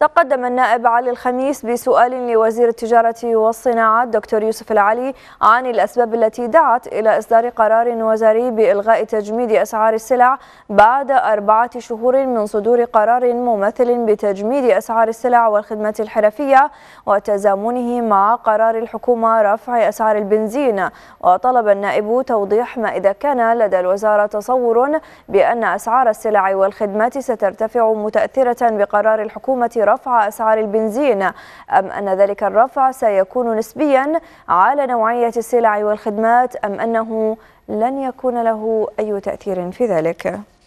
تقدم النائب علي الخميس بسؤال لوزير التجارة والصناعة الدكتور يوسف العلي عن الأسباب التي دعت إلى إصدار قرار وزاري بإلغاء تجميد أسعار السلع بعد أربعة شهور من صدور قرار ممثل بتجميد أسعار السلع والخدمات الحرفية وتزامنه مع قرار الحكومة رفع أسعار البنزين وطلب النائب توضيح ما إذا كان لدى الوزارة تصور بأن أسعار السلع والخدمات سترتفع متأثرة بقرار الحكومة رفع أسعار البنزين أم أن ذلك الرفع سيكون نسبيا على نوعية السلع والخدمات أم أنه لن يكون له أي تأثير في ذلك